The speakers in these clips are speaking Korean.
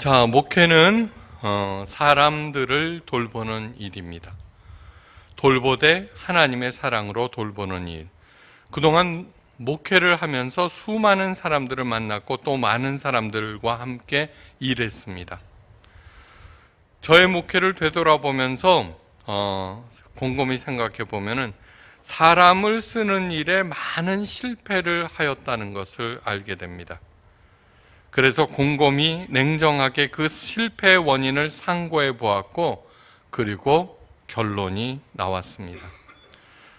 자, 목회는 어, 사람들을 돌보는 일입니다. 돌보되 하나님의 사랑으로 돌보는 일. 그동안 목회를 하면서 수많은 사람들을 만났고 또 많은 사람들과 함께 일했습니다. 저의 목회를 되돌아보면서 어, 곰곰이 생각해 보면은 사람을 쓰는 일에 많은 실패를 하였다는 것을 알게 됩니다. 그래서 곰곰이 냉정하게 그 실패의 원인을 상고해 보았고 그리고 결론이 나왔습니다.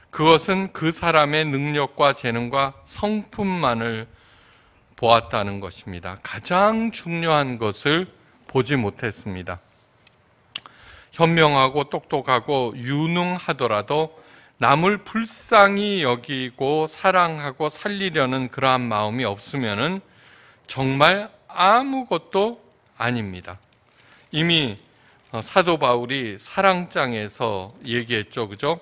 그것은 그 사람의 능력과 재능과 성품만을 보았다는 것입니다. 가장 중요한 것을 보지 못했습니다. 현명하고 똑똑하고 유능하더라도 남을 불쌍히 여기고 사랑하고 살리려는 그러한 마음이 없으면은 정말 아무것도 아닙니다. 이미 어, 사도 바울이 사랑장에서 얘기했죠. 그죠?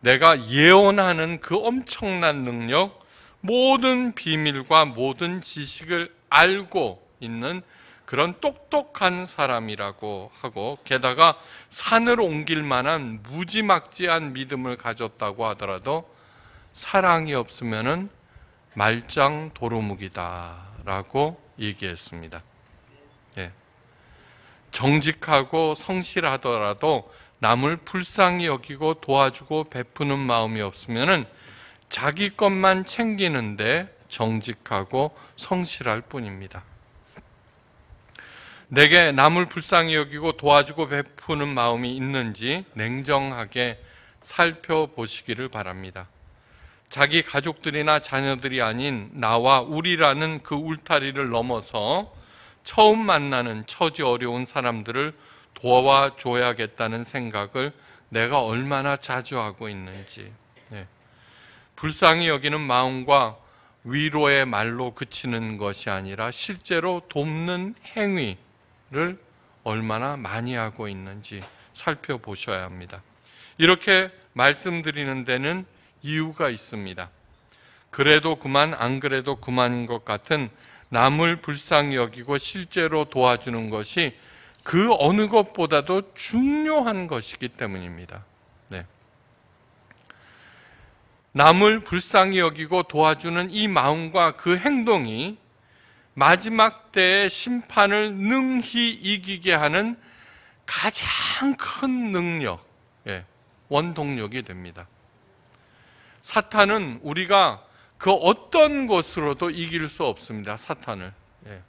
내가 예언하는 그 엄청난 능력, 모든 비밀과 모든 지식을 알고 있는 그런 똑똑한 사람이라고 하고 게다가 산을 옮길 만한 무지막지한 믿음을 가졌다고 하더라도 사랑이 없으면 말짱 도루묵이다. 라고 얘기했습니다. 예. 정직하고 성실하더라도 남을 불쌍히 여기고 도와주고 베푸는 마음이 없으면 자기 것만 챙기는데 정직하고 성실할 뿐입니다. 내게 남을 불쌍히 여기고 도와주고 베푸는 마음이 있는지 냉정하게 살펴보시기를 바랍니다. 자기 가족들이나 자녀들이 아닌 나와 우리라는 그 울타리를 넘어서 처음 만나는 처지 어려운 사람들을 도와줘야겠다는 생각을 내가 얼마나 자주 하고 있는지 네. 불쌍히 여기는 마음과 위로의 말로 그치는 것이 아니라 실제로 돕는 행위를 얼마나 많이 하고 있는지 살펴보셔야 합니다. 이렇게 말씀드리는 데는 이유가 있습니다. 그래도 그만 안 그래도 그만인 것 같은 남을 불쌍히 여기고 실제로 도와주는 것이 그 어느 것보다도 중요한 것이기 때문입니다. 네. 남을 불쌍히 여기고 도와주는 이 마음과 그 행동이 마지막 때의 심판을 능히 이기게 하는 가장 큰 능력, 예, 원동력이 됩니다. 사탄은 우리가 그 어떤 것으로도 이길 수 없습니다. 사탄을. 예.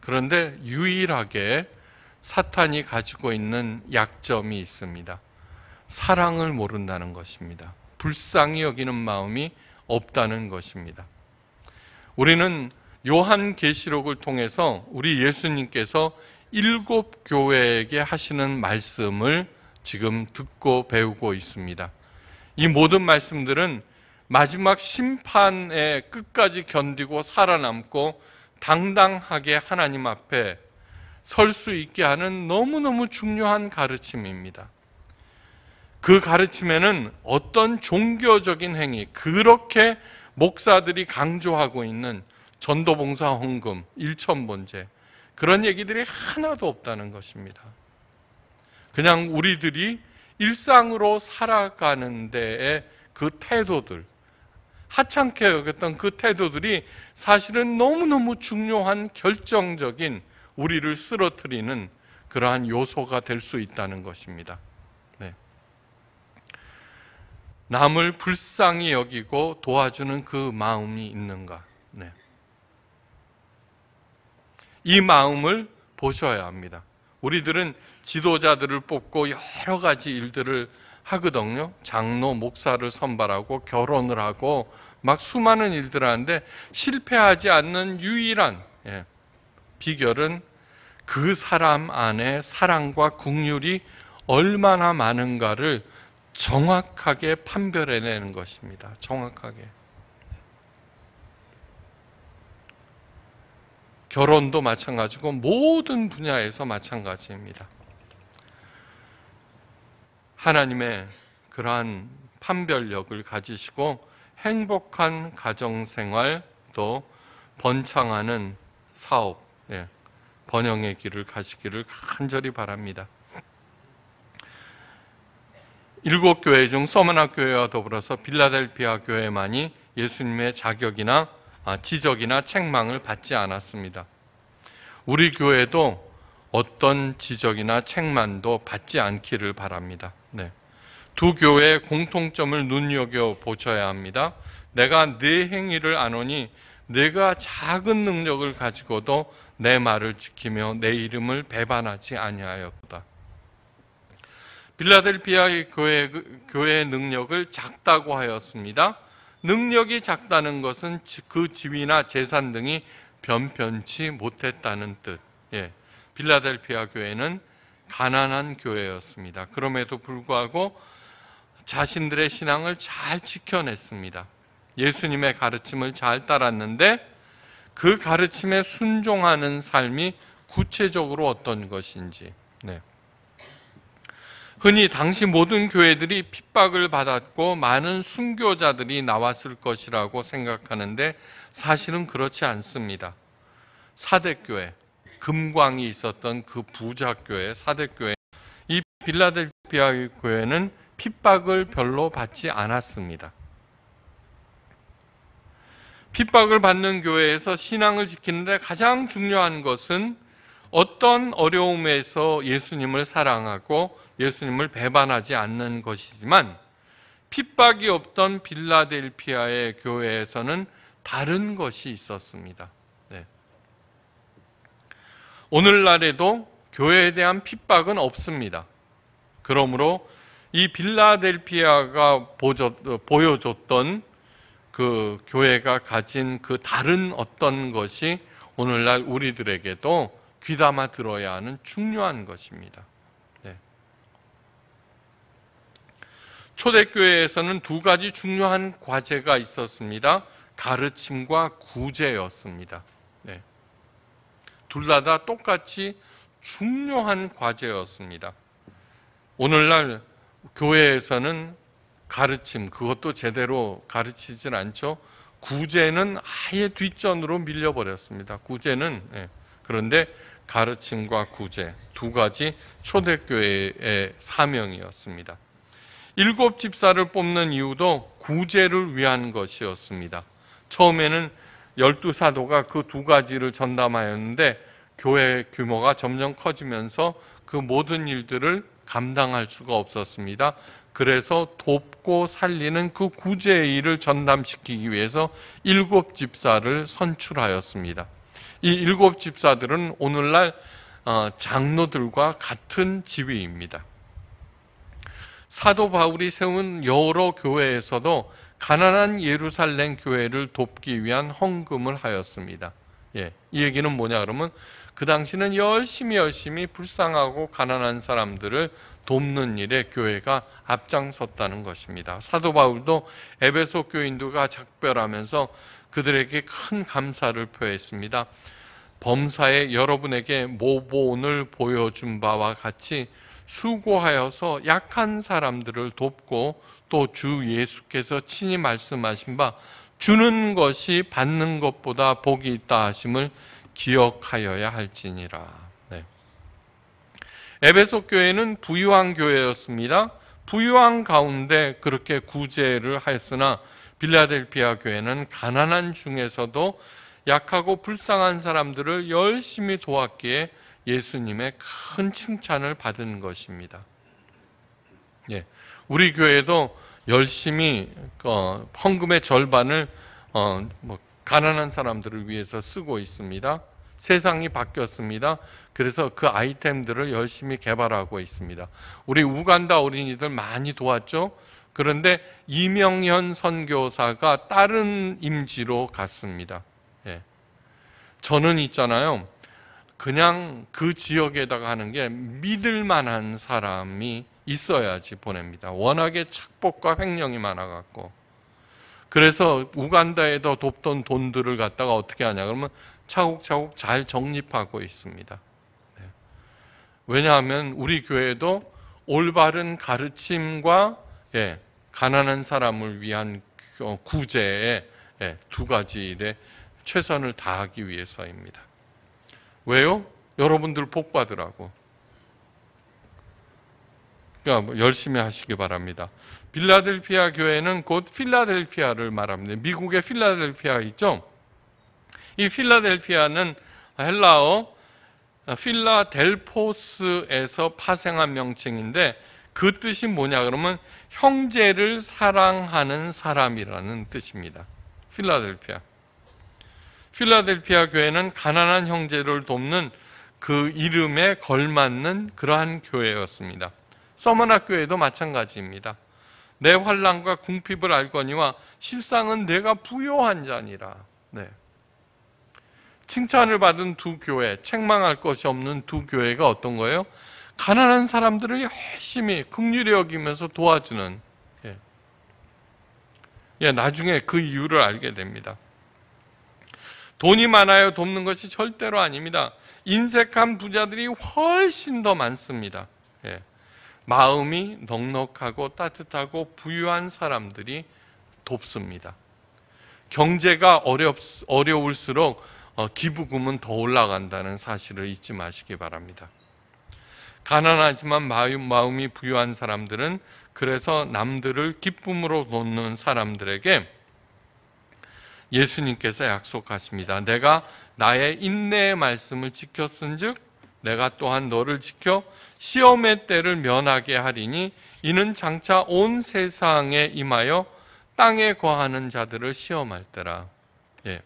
그런데 유일하게 사탄이 가지고 있는 약점이 있습니다. 사랑을 모른다는 것입니다. 불쌍히 여기는 마음이 없다는 것입니다. 우리는 요한 계시록을 통해서 우리 예수님께서 일곱 교회에게 하시는 말씀을 지금 듣고 배우고 있습니다. 이 모든 말씀들은 마지막 심판의 끝까지 견디고 살아남고 당당하게 하나님 앞에 설 수 있게 하는 너무너무 중요한 가르침입니다. 그 가르침에는 어떤 종교적인 행위, 그렇게 목사들이 강조하고 있는 전도봉사 헌금, 일천번제 그런 얘기들이 하나도 없다는 것입니다. 그냥 우리들이 일상으로 살아가는 데에 그 태도들, 하찮게 여겼던 그 태도들이 사실은 너무너무 중요한 결정적인 우리를 쓰러뜨리는 그러한 요소가 될 수 있다는 것입니다. 네. 남을 불쌍히 여기고 도와주는 그 마음이 있는가. 네. 이 마음을 보셔야 합니다. 우리들은 지도자들을 뽑고 여러 가지 일들을 하거든요. 장로, 목사를 선발하고 결혼을 하고 막 수많은 일들을 하는데 실패하지 않는 유일한 예, 비결은 그 사람 안에 사랑과 국률이 얼마나 많은가를 정확하게 판별해내는 것입니다. 정확하게. 결혼도 마찬가지고 모든 분야에서 마찬가지입니다. 하나님의 그러한 판별력을 가지시고 행복한 가정생활 또 번창하는 사업, 예, 번영의 길을 가시기를 간절히 바랍니다. 일곱 교회 중 서머나 교회와 더불어서 빌라델피아 교회만이 예수님의 자격이나 아, 지적이나 책망을 받지 않았습니다. 우리 교회도 어떤 지적이나 책만도 받지 않기를 바랍니다. 네. 두 교회의 공통점을 눈여겨 보셔야 합니다. 내가 내 행위를 안오니 내가 작은 능력을 가지고도 내 말을 지키며 내 이름을 배반하지 아니하였다. 빌라델피아의 교회, 그, 의 능력을 작다고 하였습니다. 능력이 작다는 것은 그 지위나 재산 등이 변변치 못했다는 뜻. 예. 빌라델피아 교회는 가난한 교회였습니다. 그럼에도 불구하고 자신들의 신앙을 잘 지켜냈습니다. 예수님의 가르침을 잘 따랐는데 그 가르침에 순종하는 삶이 구체적으로 어떤 것인지 흔히 당시 모든 교회들이 핍박을 받았고 많은 순교자들이 나왔을 것이라고 생각하는데 사실은 그렇지 않습니다. 사대교회, 금광이 있었던 그 부자교회, 사대교회, 이 빌라델피아 교회는 핍박을 별로 받지 않았습니다. 핍박을 받는 교회에서 신앙을 지키는데 가장 중요한 것은 어떤 어려움에서 예수님을 사랑하고 예수님을 배반하지 않는 것이지만 핍박이 없던 빌라델피아의 교회에서는 다른 것이 있었습니다. 네. 오늘날에도 교회에 대한 핍박은 없습니다. 그러므로 이 빌라델피아가 보여줬던 그 교회가 가진 그 다른 어떤 것이 오늘날 우리들에게도 귀담아 들어야 하는 중요한 것입니다. 네. 초대교회에서는 두 가지 중요한 과제가 있었습니다. 가르침과 구제였습니다. 네. 둘다 다 똑같이 중요한 과제였습니다. 오늘날 교회에서는 가르침, 그것도 제대로 가르치진 않죠. 구제는 아예 뒷전으로 밀려버렸습니다. 구제는, 네. 그런데 가르침과 구제 두 가지 초대교회의 사명이었습니다. 일곱 집사를 뽑는 이유도 구제를 위한 것이었습니다. 처음에는 열두 사도가 그 두 가지를 전담하였는데 교회 규모가 점점 커지면서 그 모든 일들을 감당할 수가 없었습니다. 그래서 돕고 살리는 그 구제의 일을 전담시키기 위해서 일곱 집사를 선출하였습니다. 이 일곱 집사들은 오늘날 어, 장로들과 같은 지위입니다. 사도 바울이 세운 여러 교회에서도 가난한 예루살렘 교회를 돕기 위한 헌금을 하였습니다. 예, 이 얘기는 뭐냐 그러면 그 당시는 열심히 열심히 불쌍하고 가난한 사람들을 돕는 일에 교회가 앞장섰다는 것입니다. 사도 바울도 에베소 교인들과 작별하면서 그들에게 큰 감사를 표했습니다. 범사에 여러분에게 모본을 보여준 바와 같이 수고하여서 약한 사람들을 돕고 또 주 예수께서 친히 말씀하신 바 주는 것이 받는 것보다 복이 있다 하심을 기억하여야 할지니라. 네. 에베소 교회는 부유한 교회였습니다. 부유한 가운데 그렇게 구제를 했으나 빌라델피아 교회는 가난한 중에서도 약하고 불쌍한 사람들을 열심히 도왔기에 예수님의 큰 칭찬을 받은 것입니다. 예, 우리 교회도 열심히 어, 헌금의 절반을 어, 뭐 가난한 사람들을 위해서 쓰고 있습니다. 세상이 바뀌었습니다. 그래서 그 아이템들을 열심히 개발하고 있습니다. 우리 우간다 어린이들 많이 도왔죠. 그런데 이명현 선교사가 다른 임지로 갔습니다. 예. 저는 있잖아요. 그냥 그 지역에다가 하는 게 믿을 만한 사람이 있어야지 보냅니다. 워낙에 착복과 횡령이 많아갖고. 그래서 우간다에다 돕던 돈들을 갖다가 어떻게 하냐 그러면 차곡차곡 잘 정립하고 있습니다. 네. 왜냐하면 우리 교회도 올바른 가르침과 예, 가난한 사람을 위한 어, 구제의 예, 두 가지 일에 최선을 다하기 위해서입니다. 왜요? 여러분들 복 받으라고. 그러니까 뭐 열심히 하시기 바랍니다. 빌라델피아 교회는 곧 필라델피아를 말합니다. 미국의 필라델피아 있죠? 이 필라델피아는 헬라어 필라델포스에서 파생한 명칭인데 그 뜻이 뭐냐 그러면 형제를 사랑하는 사람이라는 뜻입니다. 필라델피아. 필라델피아 교회는 가난한 형제를 돕는 그 이름에 걸맞는 그러한 교회였습니다. 서머나 교회도 마찬가지입니다. 내 환란과 궁핍을 알거니와 실상은 내가 부요한 자니라. 네. 칭찬을 받은 두 교회, 책망할 것이 없는 두 교회가 어떤 거예요? 가난한 사람들을 열심히 극률히 여기면서 도와주는 예. 예, 나중에 그 이유를 알게 됩니다. 돈이 많아요 돕는 것이 절대로 아닙니다. 인색한 부자들이 훨씬 더 많습니다. 예. 마음이 넉넉하고 따뜻하고 부유한 사람들이 돕습니다. 경제가 어렵, 어려울수록 어, 기부금은 더 올라간다는 사실을 잊지 마시기 바랍니다. 가난하지만 마음이 부유한 사람들은 그래서 남들을 기쁨으로 놓는 사람들에게 예수님께서 약속하십니다. 내가 나의 인내의 말씀을 지켰은즉 내가 또한 너를 지켜 시험의 때를 면하게 하리니 이는 장차 온 세상에 임하여 땅에 거하는 자들을 시험할 때라. 예.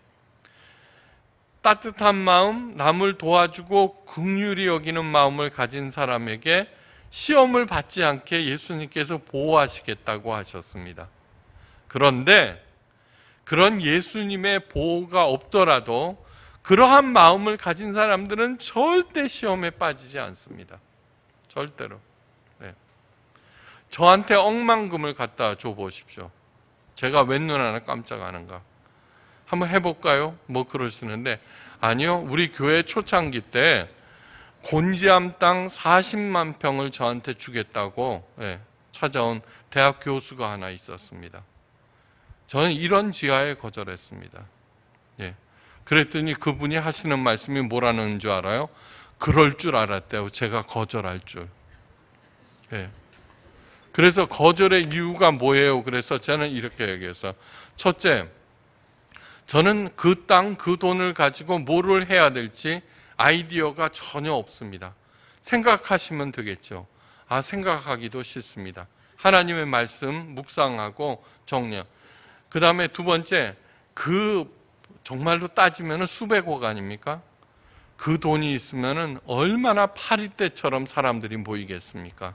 따뜻한 마음, 남을 도와주고 긍휼이 여기는 마음을 가진 사람에게 시험을 받지 않게 예수님께서 보호하시겠다고 하셨습니다. 그런데 그런 예수님의 보호가 없더라도 그러한 마음을 가진 사람들은 절대 시험에 빠지지 않습니다. 절대로. 네. 저한테 억만금을 갖다 줘 보십시오. 제가 웬 눈 하나 깜짝 하는가. 한번 해볼까요? 뭐 그러시는데 아니요. 우리 교회 초창기 때 곤지암 땅 40만 평을 저한테 주겠다고 예, 찾아온 대학 교수가 하나 있었습니다. 저는 이런 지하에 거절했습니다. 예. 그랬더니 그분이 하시는 말씀이 뭐라는 줄 알아요? 그럴 줄 알았대요. 제가 거절할 줄. 예. 그래서 거절의 이유가 뭐예요? 그래서 저는 이렇게 얘기해서 첫째, 저는 그 땅, 그 돈을 가지고 뭐를 해야 될지 아이디어가 전혀 없습니다. 생각하시면 되겠죠. 아, 생각하기도 싫습니다. 하나님의 말씀 묵상하고 정려. 그 다음에 두 번째, 그 정말로 따지면 수백억 아닙니까? 그 돈이 있으면 얼마나 파리 때처럼 사람들이 보이겠습니까?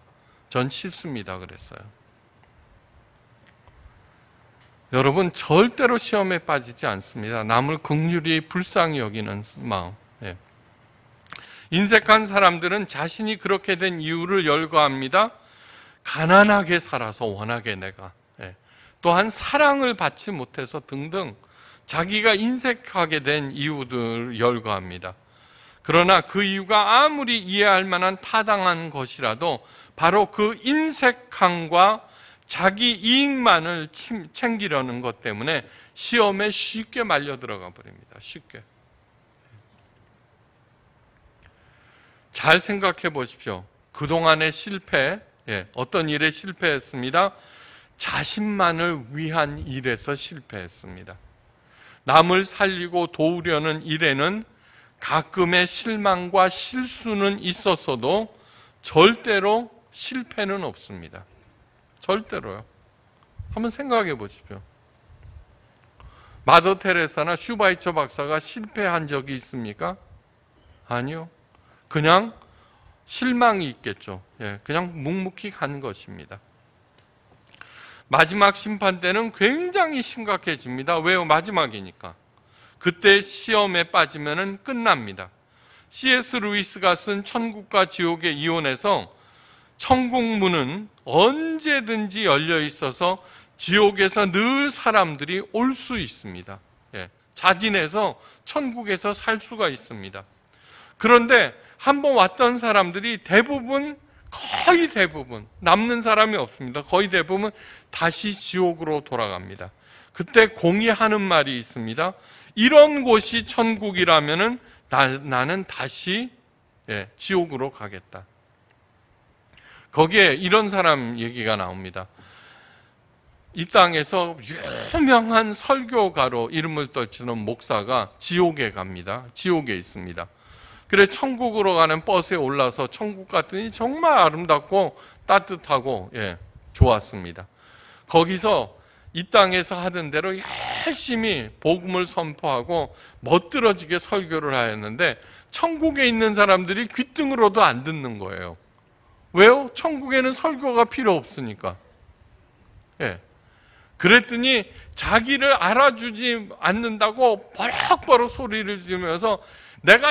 전 싫습니다. 그랬어요. 여러분 절대로 시험에 빠지지 않습니다. 남을 극률이 불쌍히 여기는 마음. 예. 인색한 사람들은 자신이 그렇게 된 이유를 열거합니다. 가난하게 살아서 워낙에 내가 예. 또한 사랑을 받지 못해서 등등 자기가 인색하게 된 이유들을 열거합니다. 그러나 그 이유가 아무리 이해할 만한 타당한 것이라도 바로 그 인색함과 자기 이익만을 챙기려는 것 때문에 시험에 쉽게 말려 들어가 버립니다. 쉽게. 잘 생각해 보십시오. 그동안의 실패, 예, 어떤 일에 실패했습니다. 자신만을 위한 일에서 실패했습니다. 남을 살리고 도우려는 일에는 가끔의 실망과 실수는 있었어도 절대로 실패는 없습니다. 절대로요. 한번 생각해 보십시오. 마더 테레사나 슈바이처 박사가 실패한 적이 있습니까? 아니요. 그냥 실망이 있겠죠. 예, 그냥 묵묵히 가 것입니다. 마지막 심판 때는 굉장히 심각해집니다. 왜요? 마지막이니까. 그때 시험에 빠지면 끝납니다. C.S. 루이스가 쓴 천국과 지옥의 이혼에서 천국문은 언제든지 열려 있어서 지옥에서 늘 사람들이 올 수 있습니다. 예, 자진해서 천국에서 살 수가 있습니다. 그런데 한번 왔던 사람들이 대부분 거의 대부분 남는 사람이 없습니다. 거의 대부분 다시 지옥으로 돌아갑니다. 그때 공이 하는 말이 있습니다. 이런 곳이 천국이라면 나, 나는 다시 예, 지옥으로 가겠다. 거기에 이런 사람 얘기가 나옵니다. 이 땅에서 유명한 설교가로 이름을 떨치는 목사가 지옥에 갑니다. 지옥에 있습니다. 그래 천국으로 가는 버스에 올라서 천국 갔더니 정말 아름답고 따뜻하고 예, 좋았습니다. 거기서 이 땅에서 하던 대로 열심히 복음을 선포하고 멋들어지게 설교를 하였는데 천국에 있는 사람들이 귀등으로도 안 듣는 거예요. 왜요? 천국에는 설교가 필요 없으니까. 예. 그랬더니 자기를 알아주지 않는다고 버럭버럭 소리를 지르면서 내가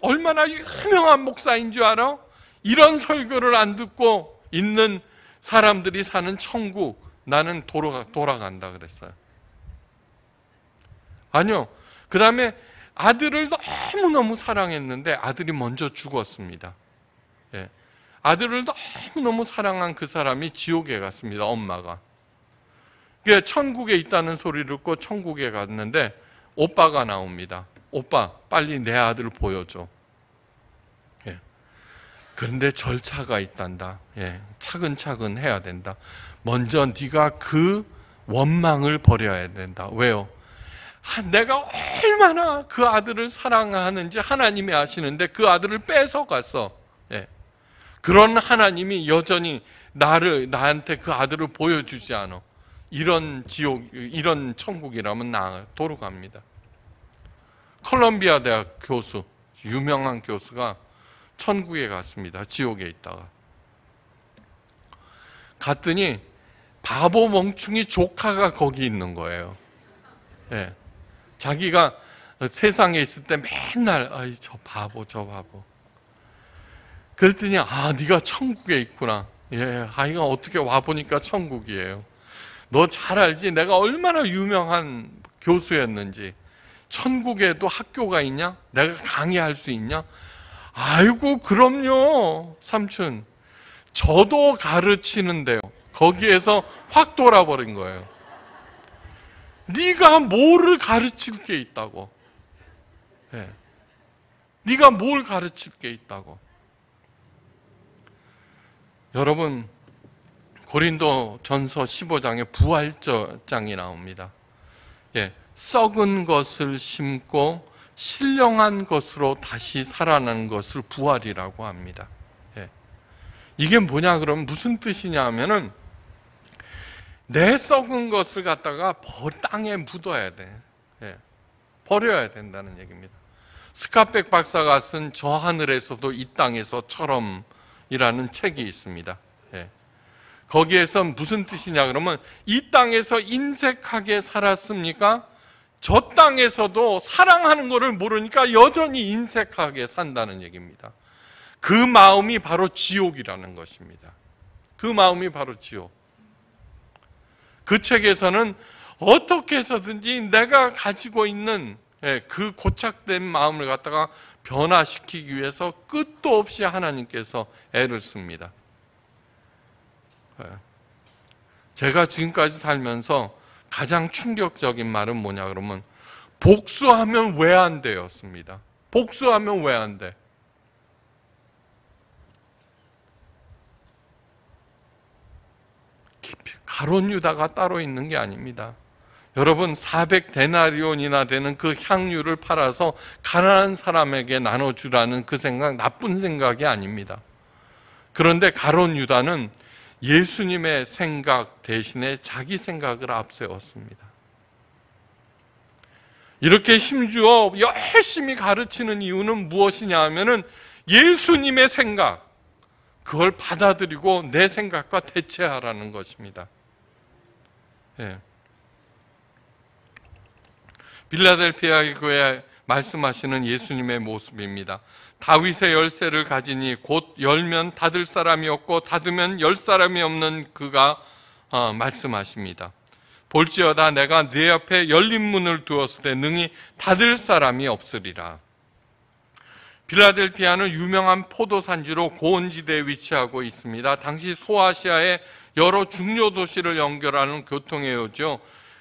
얼마나 유명한 목사인 줄 알아? 이런 설교를 안 듣고 있는 사람들이 사는 천국 나는 돌아, 돌아간다 그랬어요. 아니요. 그 다음에 아들을 너무너무 사랑했는데 아들이 먼저 죽었습니다. 아들을 너무너무 사랑한 그 사람이 지옥에 갔습니다. 엄마가. 그게 천국에 있다는 소리를 듣고 천국에 갔는데 오빠가 나옵니다. 오빠, 빨리 내 아들 보여줘. 예. 그런데 절차가 있단다. 예. 차근차근 해야 된다. 먼저 네가 그 원망을 버려야 된다. 왜요? 내가 얼마나 그 아들을 사랑하는지 하나님이 아시는데 그 아들을 뺏어갔어. 그런 하나님이 여전히 나를 나한테 그 아들을 보여주지 않아. 이런 지옥, 이런 천국이라면 나 도로 갑니다. 컬럼비아 대학 교수, 유명한 교수가 천국에 갔습니다. 지옥에 있다가. 갔더니 바보 멍충이 조카가 거기 있는 거예요. 예. 자기가 세상에 있을 때 맨날, 아이, 저 바보, 저 바보. 그랬더니 아 네가 천국에 있구나. 예, 아이가 어떻게 와 보니까 천국이에요. 너 잘 알지? 내가 얼마나 유명한 교수였는지. 천국에도 학교가 있냐? 내가 강의할 수 있냐? 아이고 그럼요, 삼촌. 저도 가르치는데요. 거기에서 확 돌아버린 거예요. 네가 뭐를 가르칠 게 있다고? 네. 네가 뭘 가르칠 게 있다고? 여러분 고린도 전서 15장에 부활절장이 나옵니다. 예, 썩은 것을 심고 신령한 것으로 다시 살아난 것을 부활이라고 합니다. 예. 이게 뭐냐 그러면 무슨 뜻이냐 하면은 내 썩은 것을 갖다가 땅에 묻어야 돼. 예. 버려야 된다는 얘기입니다. 스카백 박사가 쓴 저 하늘에서도 이 땅에서처럼 이라는 책이 있습니다. 예. 거기에서 무슨 뜻이냐 그러면 이 땅에서 인색하게 살았습니까? 저 땅에서도 사랑하는 것을 모르니까 여전히 인색하게 산다는 얘기입니다. 그 마음이 바로 지옥이라는 것입니다. 그 마음이 바로 지옥. 그 책에서는 어떻게 해서든지 내가 가지고 있는 예, 그 고착된 마음을 갖다가 변화시키기 위해서 끝도 없이 하나님께서 애를 씁니다. 예. 제가 지금까지 살면서 가장 충격적인 말은 뭐냐 그러면 복수하면 왜 안 돼였습니다. 복수하면 왜 안 돼? 가론 유다가 따로 있는 게 아닙니다. 여러분 400데나리온이나 되는 그 향유를 팔아서 가난한 사람에게 나눠주라는 그 생각 나쁜 생각이 아닙니다. 그런데 가론 유다는 예수님의 생각 대신에 자기 생각을 앞세웠습니다. 이렇게 심주어 열심히 가르치는 이유는 무엇이냐 하면은 예수님의 생각, 그걸 받아들이고 내 생각과 대체하라는 것입니다. 예. 빌라델피아 교회에 말씀하시는 예수님의 모습입니다. 다윗의 열쇠를 가지니 곧 열면 닫을 사람이 없고 닫으면 열 사람이 없는 그가 어, 말씀하십니다. 볼지어다 내가 네 앞에 열린 문을 두었을 때 능히 닫을 사람이 없으리라. 빌라델피아는 유명한 포도 산지로 고원지대에 위치하고 있습니다. 당시 소아시아의 여러 중요 도시를 연결하는 교통의 요죠.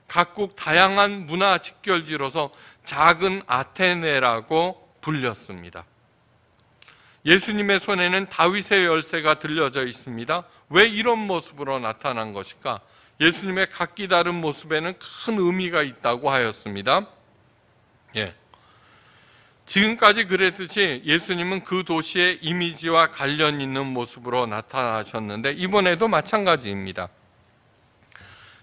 각국 다양한 문화 직결지로서 작은 아테네라고 불렸습니다. 예수님의 손에는 다윗의 열쇠가 들려져 있습니다. 왜 이런 모습으로 나타난 것일까? 예수님의 각기 다른 모습에는 큰 의미가 있다고 하였습니다. 예. 지금까지 그랬듯이 예수님은 그 도시의 이미지와 관련 있는 모습으로 나타나셨는데 이번에도 마찬가지입니다.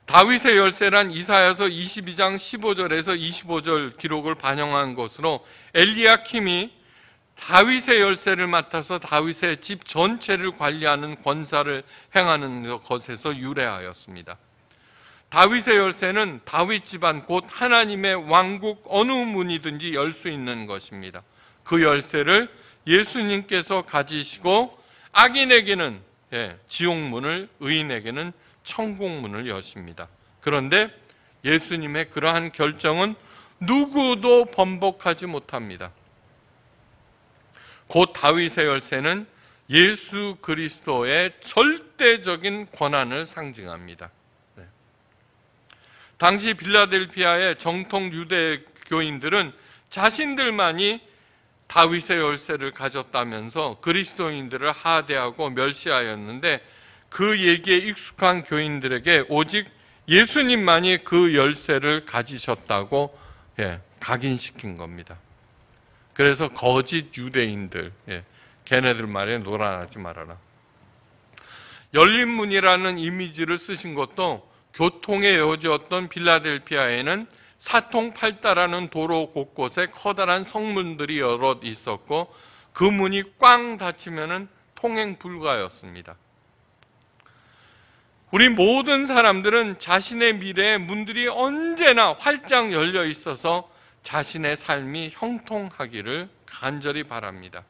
다윗의 열쇠란 이사야서 22장 15절에서 25절 기록을 반영한 것으로 엘리야킴이 다윗의 열쇠를 맡아서 다윗의 집 전체를 관리하는 권사를 행하는 것에서 유래하였습니다. 다윗의 열쇠는 다윗 집안 곧 하나님의 왕국 어느 문이든지 열 수 있는 것입니다. 그 열쇠를 예수님께서 가지시고 악인에게는 예, 지옥문을 의인에게는 천국문을 여십니다. 그런데 예수님의 그러한 결정은 누구도 번복하지 못합니다. 곧 다윗의 열쇠는 예수 그리스도의 절대적인 권한을 상징합니다. 네. 당시 빌라델피아의 정통 유대교인들은 자신들만이 다윗의 열쇠를 가졌다면서 그리스도인들을 하대하고 멸시하였는데 그 얘기에 익숙한 교인들에게 오직 예수님만이 그 열쇠를 가지셨다고 예, 각인시킨 겁니다. 그래서 거짓 유대인들, 예, 걔네들 말에 놀아나지 말아라. 열린문이라는 이미지를 쓰신 것도 교통의 요지였던 빌라델피아에는 사통팔다라는 도로 곳곳에 커다란 성문들이 여럿 있었고 그 문이 꽝닫히면 통행 불가였습니다. 우리 모든 사람들은 자신의 미래의 문들이 언제나 활짝 열려 있어서 자신의 삶이 형통하기를 간절히 바랍니다.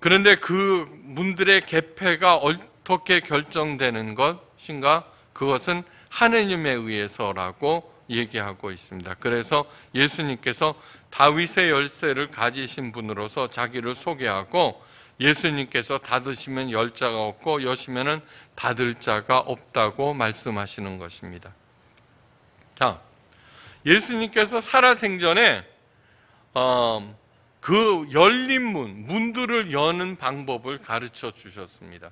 그런데 그 문들의 개폐가 어떻게 결정되는 것인가? 그것은 하느님에 의해서라고 얘기하고 있습니다. 그래서 예수님께서 다윗의 열쇠를 가지신 분으로서 자기를 소개하고 예수님께서 닫으시면 열 자가 없고 여시면은 닫을 자가 없다고 말씀하시는 것입니다. 자, 예수님께서 살아생전에 어, 그 열린 문, 문들을 여는 방법을 가르쳐 주셨습니다.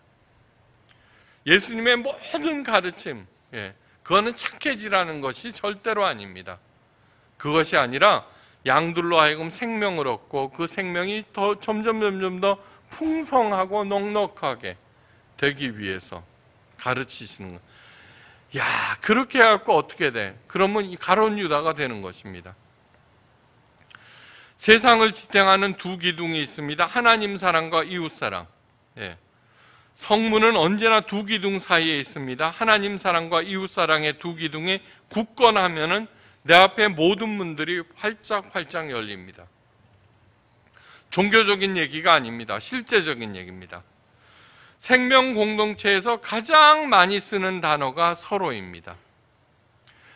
예수님의 모든 가르침, 예, 그거는 착해지라는 것이 절대로 아닙니다. 그것이 아니라 양들로 하여금 생명을 얻고 그 생명이 더 점점 점점 더 풍성하고 넉넉하게 되기 위해서 가르치시는 것. 야, 그렇게 해갖고 어떻게 돼? 그러면 이 가론 유다가 되는 것입니다. 세상을 지탱하는 두 기둥이 있습니다. 하나님 사랑과 이웃 사랑. 예. 성문은 언제나 두 기둥 사이에 있습니다. 하나님 사랑과 이웃 사랑의 두 기둥이 굳건하면은 내 앞에 모든 문들이 활짝활짝 활짝 열립니다. 종교적인 얘기가 아닙니다. 실제적인 얘기입니다. 생명 공동체에서 가장 많이 쓰는 단어가 서로입니다.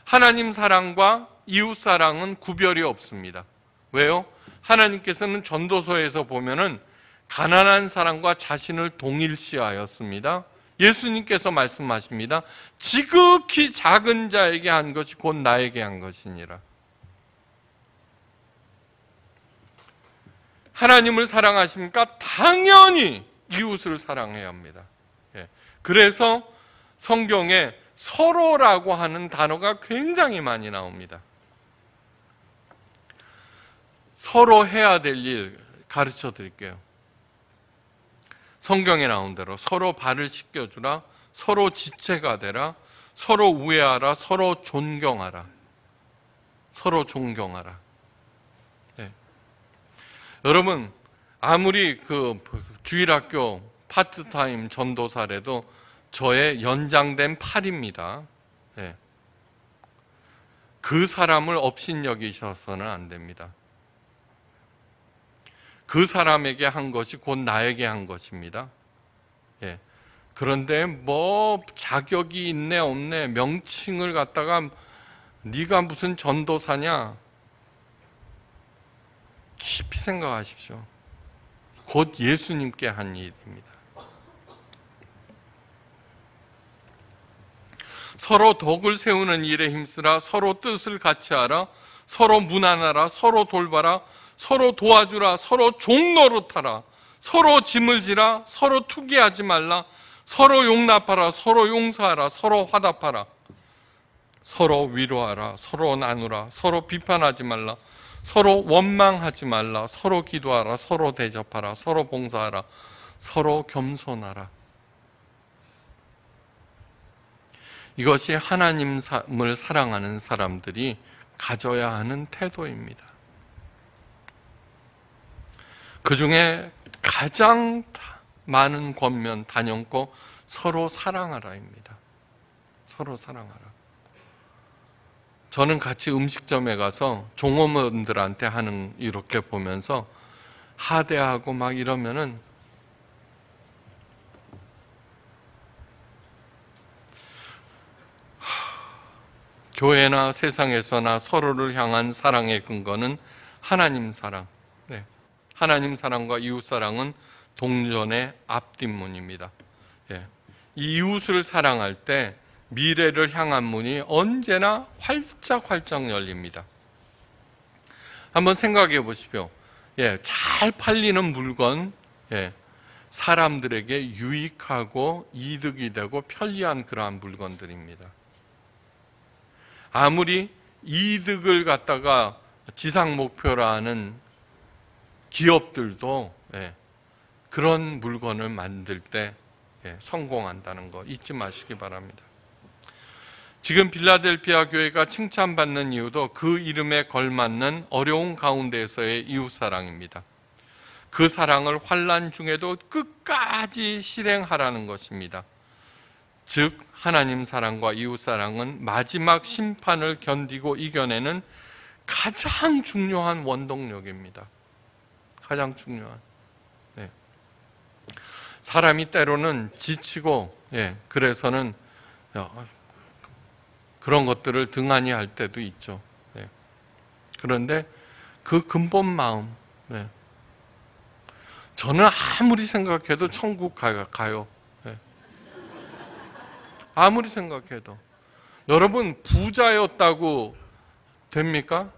하나님 사랑과 이웃 사랑은 구별이 없습니다. 왜요? 하나님께서는 전도서에서 보면은 가난한 사람과 자신을 동일시하였습니다. 예수님께서 말씀하십니다. 지극히 작은 자에게 한 것이 곧 나에게 한 것이니라. 하나님을 사랑하십니까? 당연히 이웃을 사랑해야 합니다. 예. 그래서 성경에 서로라고 하는 단어가 굉장히 많이 나옵니다. 서로 해야 될 일 가르쳐 드릴게요. 성경에 나온 대로 서로 발을 씻겨주라, 서로 지체가 되라, 서로 우애하라, 서로 존경하라, 서로 존경하라. 여러분 아무리 그 주일학교 파트타임 전도사래도 저의 연장된 팔입니다. 예. 그 사람을 업신여기셔서는 안 됩니다. 그 사람에게 한 것이 곧 나에게 한 것입니다. 예. 그런데 뭐 자격이 있네 없네 명칭을 갖다가 네가 무슨 전도사냐 깊이 생각하십시오. 곧 예수님께 한 일입니다. 서로 덕을 세우는 일에 힘쓰라, 서로 뜻을 같이 하라, 서로 무난하라, 서로 돌봐라, 서로 도와주라, 서로 종노릇하라, 서로 짐을 지라, 서로 투기하지 말라, 서로 용납하라, 서로 용서하라, 서로 화답하라, 서로 위로하라, 서로 나누라, 서로 비판하지 말라, 서로 원망하지 말라. 서로 기도하라. 서로 대접하라. 서로 봉사하라. 서로 겸손하라. 이것이 하나님을 사랑하는 사람들이 가져야 하는 태도입니다. 그 중에 가장 많은 권면 단연코 서로 사랑하라입니다. 서로 사랑하라. 저는 같이 음식점에 가서 종업원들한테 하는 이렇게 보면서 하대하고 막 이러면은 교회나 세상에서나 서로를 향한 사랑의 근거는 하나님 사랑. 네. 하나님 사랑과 이웃 사랑은 동전의 앞뒷문입니다. 예. 이웃을 사랑할 때 미래를 향한 문이 언제나 활짝 활짝 열립니다. 한번 생각해 보십시오. 예, 잘 팔리는 물건, 예, 사람들에게 유익하고 이득이 되고 편리한 그러한 물건들입니다. 아무리 이득을 갖다가 지상 목표로 하는 기업들도 예, 그런 물건을 만들 때 예, 성공한다는 거 잊지 마시기 바랍니다. 지금 빌라델피아 교회가 칭찬받는 이유도 그 이름에 걸맞는 어려운 가운데에서의 이웃 사랑입니다. 그 사랑을 환란 중에도 끝까지 실행하라는 것입니다. 즉 하나님 사랑과 이웃 사랑은 마지막 심판을 견디고 이겨내는 가장 중요한 원동력입니다. 가장 중요한. 네. 사람이 때로는 지치고 예, 그래서는 어, 그런 것들을 등한히 할 때도 있죠. 네. 그런데 그 근본 마음, 네. 저는 아무리 생각해도 천국 가요. 네. 아무리 생각해도. 여러분, 부자였다고 됩니까?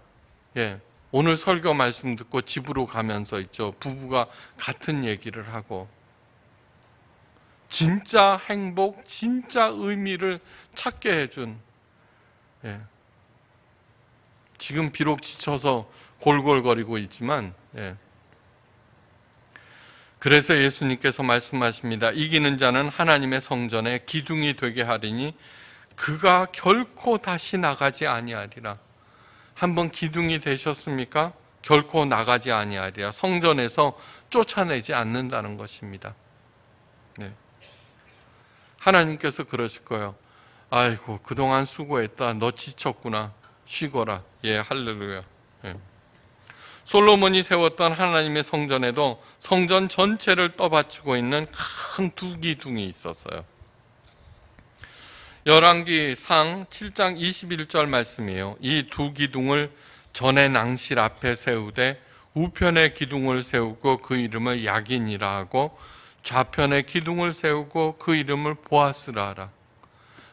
예. 오늘 설교 말씀 듣고 집으로 가면서 있죠. 부부가 같은 얘기를 하고. 진짜 행복, 진짜 의미를 찾게 해준 예. 지금 비록 지쳐서 골골거리고 있지만 예. 그래서 예수님께서 말씀하십니다. 이기는 자는 하나님의 성전에 기둥이 되게 하리니 그가 결코 다시 나가지 아니하리라. 한번 기둥이 되셨습니까? 결코 나가지 아니하리라. 성전에서 쫓아내지 않는다는 것입니다. 네. 하나님께서 그러실 거예요. 아이고 그동안 수고했다. 너 지쳤구나. 쉬거라. 예 할렐루야. 예. 솔로몬이 세웠던 하나님의 성전에도 성전 전체를 떠받치고 있는 큰 두 기둥이 있었어요. 열왕기 상 7장 21절 말씀이에요. 이 두 기둥을 전의 낭실 앞에 세우되 우편의 기둥을 세우고 그 이름을 야긴이라 하고 좌편의 기둥을 세우고 그 이름을 보아스라 하라.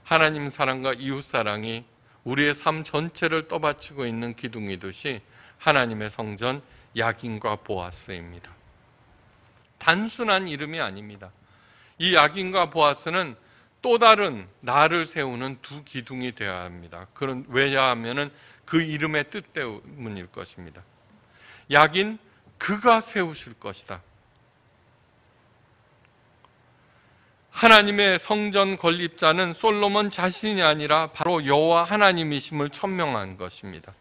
하나님 사랑과 이웃 사랑이 우리의 삶 전체를 떠받치고 있는 기둥이듯이 하나님의 성전 야긴과 보아스입니다. 단순한 이름이 아닙니다. 이 야긴과 보아스는 또 다른 나를 세우는 두 기둥이 되어야 합니다. 그런 왜냐 하면은 그 이름의 뜻 때문일 것입니다. 야긴 그가 세우실 것이다. 하나님의 성전 건립자는 솔로몬 자신이 아니라 바로 여호와 하나님이심을 천명한 것입니다.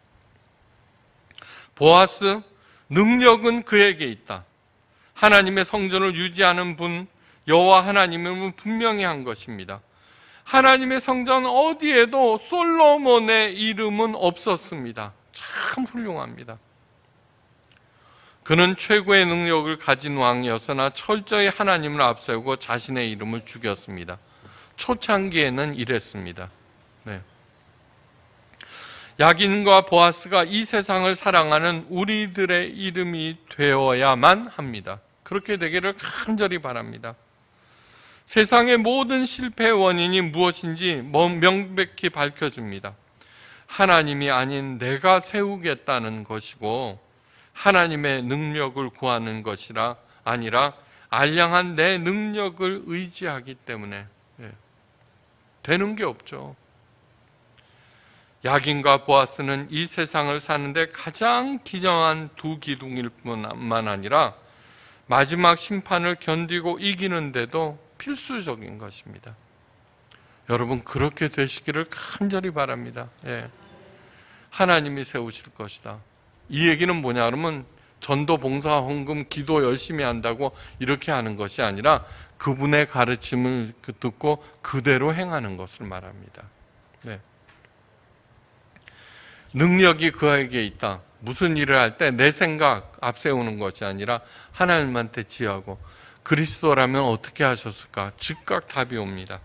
보아스 능력은 그에게 있다. 하나님의 성전을 유지하는 분 여호와 하나님은 분명히 한 것입니다. 하나님의 성전 어디에도 솔로몬의 이름은 없었습니다. 참 훌륭합니다. 그는 최고의 능력을 가진 왕이었으나 철저히 하나님을 앞세우고 자신의 이름을 죽였습니다. 초창기에는 이랬습니다. 네. 야긴과 보아스가 이 세상을 사랑하는 우리들의 이름이 되어야만 합니다. 그렇게 되기를 간절히 바랍니다. 세상의 모든 실패의 원인이 무엇인지 명백히 밝혀줍니다. 하나님이 아닌 내가 세우겠다는 것이고 하나님의 능력을 구하는 것이라 아니라 알량한 내 능력을 의지하기 때문에 예, 되는 게 없죠. 야긴과 보아스는 이 세상을 사는데 가장 기념한 두 기둥일 뿐만 아니라 마지막 심판을 견디고 이기는데도 필수적인 것입니다. 여러분 그렇게 되시기를 간절히 바랍니다. 예. 하나님이 세우실 것이다. 이 얘기는 뭐냐 하면 전도 봉사 헌금 기도 열심히 한다고 이렇게 하는 것이 아니라 그분의 가르침을 그 듣고 그대로 행하는 것을 말합니다. 네. 능력이 그에게 있다. 무슨 일을 할 때 내 생각 앞세우는 것이 아니라 하나님한테 지하고 그리스도라면 어떻게 하셨을까? 즉각 답이 옵니다.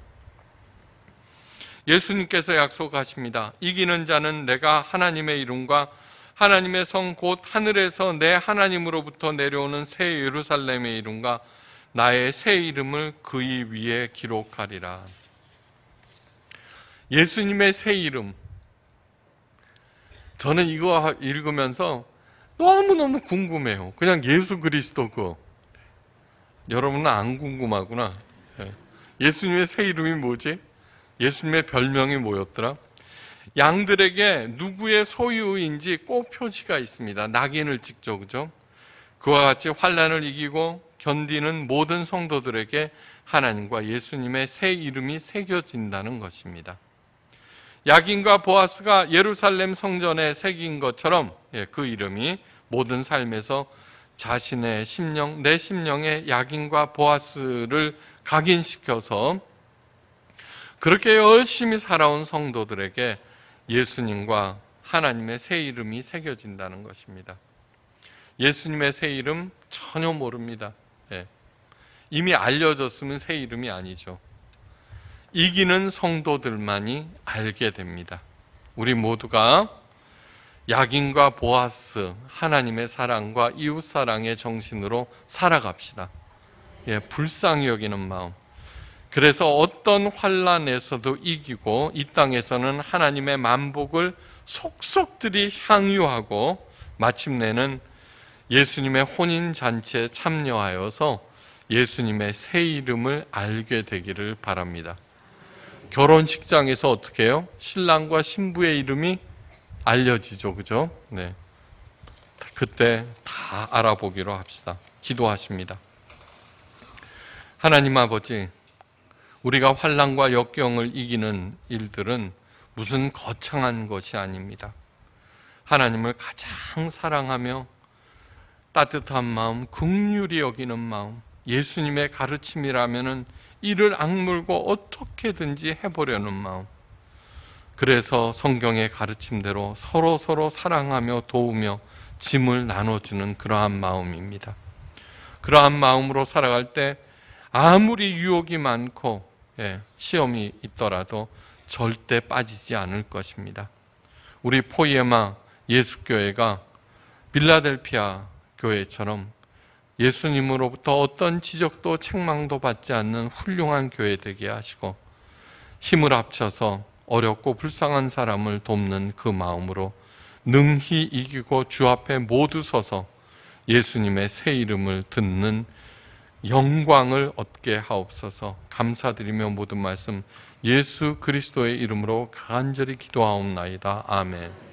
예수님께서 약속하십니다. 이기는 자는 내가 하나님의 이름과 하나님의 성 곧 하늘에서 내 하나님으로부터 내려오는 새 예루살렘의 이름과 나의 새 이름을 그의 위에 기록하리라. 예수님의 새 이름. 저는 이거 읽으면서 너무너무 궁금해요. 그냥 예수 그리스도 그 여러분은 안 궁금하구나. 예. 예수님의 새 이름이 뭐지? 예수님의 별명이 뭐였더라? 양들에게 누구의 소유인지 꼭 표시가 있습니다. 낙인을 찍죠, 그죠? 그와 같이 환란을 이기고 견디는 모든 성도들에게 하나님과 예수님의 새 이름이 새겨진다는 것입니다. 야긴과 보아스가 예루살렘 성전에 새긴 것처럼 예, 그 이름이 모든 삶에서 자신의 심령, 내 심령의 야긴과 보아스를 각인시켜서 그렇게 열심히 살아온 성도들에게 예수님과 하나님의 새 이름이 새겨진다는 것입니다. 예수님의 새 이름 전혀 모릅니다. 예. 이미 알려졌으면 새 이름이 아니죠. 이기는 성도들만이 알게 됩니다. 우리 모두가 야긴과 보아스, 하나님의 사랑과 이웃사랑의 정신으로 살아갑시다. 예, 불쌍히 여기는 마음. 그래서 어떤 환란에서도 이기고 이 땅에서는 하나님의 만복을 속속들이 향유하고 마침내는 예수님의 혼인 잔치에 참여하여서 예수님의 새 이름을 알게 되기를 바랍니다. 결혼식장에서 어떻게 해요? 신랑과 신부의 이름이 알려지죠. 그죠? 네. 그때 다 알아보기로 합시다. 기도하십니다. 하나님 아버지 우리가 환란과 역경을 이기는 일들은 무슨 거창한 것이 아닙니다. 하나님을 가장 사랑하며 따뜻한 마음, 긍휼히 여기는 마음, 예수님의 가르침이라면 이를 악물고 어떻게든지 해보려는 마음. 그래서 성경의 가르침대로 서로 서로 사랑하며 도우며 짐을 나눠주는 그러한 마음입니다. 그러한 마음으로 살아갈 때 아무리 유혹이 많고 예, 시험이 있더라도 절대 빠지지 않을 것입니다. 우리 포이에마 예수교회가 빌라델피아 교회처럼 예수님으로부터 어떤 지적도 책망도 받지 않는 훌륭한 교회 되게 하시고 힘을 합쳐서 어렵고 불쌍한 사람을 돕는 그 마음으로 능히 이기고 주 앞에 모두 서서 예수님의 새 이름을 듣는 영광을 얻게 하옵소서 감사드리며 모든 말씀 예수 그리스도의 이름으로 간절히 기도하옵나이다. 아멘.